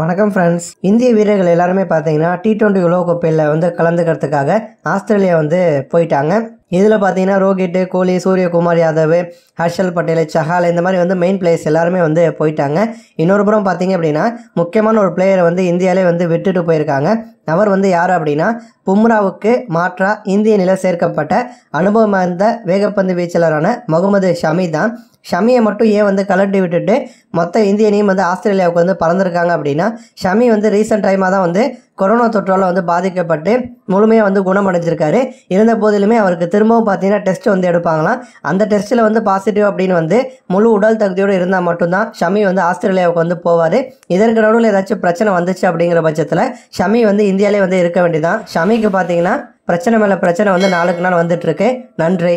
வணக்கம் ஃப்ரெண்ட்ஸ் இந்திய வீரர்கள் எல்லாருமே பார்த்தீங்கன்னா டி டுவெண்ட்டி உலகக்கோப்பையில் வந்து கலந்துக்கிறதுக்காக ஆஸ்திரேலியா வந்து போயிட்டாங்க இதில் பார்த்தீங்கன்னா ரோஹித் கோலி சூரியகுமார் யாதவ் ஹர்ஷல் பட்டேல் சஹால் இந்த மாதிரி வந்து மெயின் பிளேயர்ஸ் எல்லாருமே வந்து போயிட்டாங்க இன்னொரு புறம் பார்த்தீங்க அப்படின்னா முக்கியமான ஒரு பிளேயரை வந்து இந்தியாவிலே வந்து விட்டுட்டு போயிருக்காங்க அவர் வந்து யார் அப்படின்னா பும்ராவுக்கு மாற்றாக இந்திய நில சேர்க்கப்பட்ட அனுபவம் இருந்த வேகப்பந்து வீச்சாளரான முகமது ஷமி தான் ஷமியை மட்டும் ஏன் வந்து கலட்டி விட்டுட்டு மொத்த இந்திய வந்து ஆஸ்திரேலியாவுக்கு வந்து பறந்துருக்காங்க அப்படின்னா ஷமி வந்து ரீசெண்ட் டைமாக தான் வந்து கொரோனா தொற்றால் வந்து பாதிக்கப்பட்டு முழுமையாக வந்து குணமடைஞ்சிருக்காரு இருந்த போதிலுமே அவருக்கு திரும்பவும் பார்த்தீங்கன்னா டெஸ்ட் வந்து எடுப்பாங்களாம் அந்த டெஸ்ட்டில் வந்து பாசிட்டிவ் அப்படின்னு வந்து முழு உடல் தகுதியோடு இருந்தால் மட்டும்தான் ஷமி வந்து ஆஸ்திரேலியாவுக்கு வந்து போவார் இதற்கு நடுவில் ஏதாச்சும் பிரச்சனை வந்துச்சு அப்படிங்கிற பட்சத்தில் ஷமி வந்து இந்தியாவிலே வந்து இருக்க வேண்டியதான் ஷமிக்கு பார்த்தீங்கன்னா பிரச்சனை மேலே பிரச்சனை வந்து நாளுக்கு நாள் வந்துட்டுருக்கு நன்றி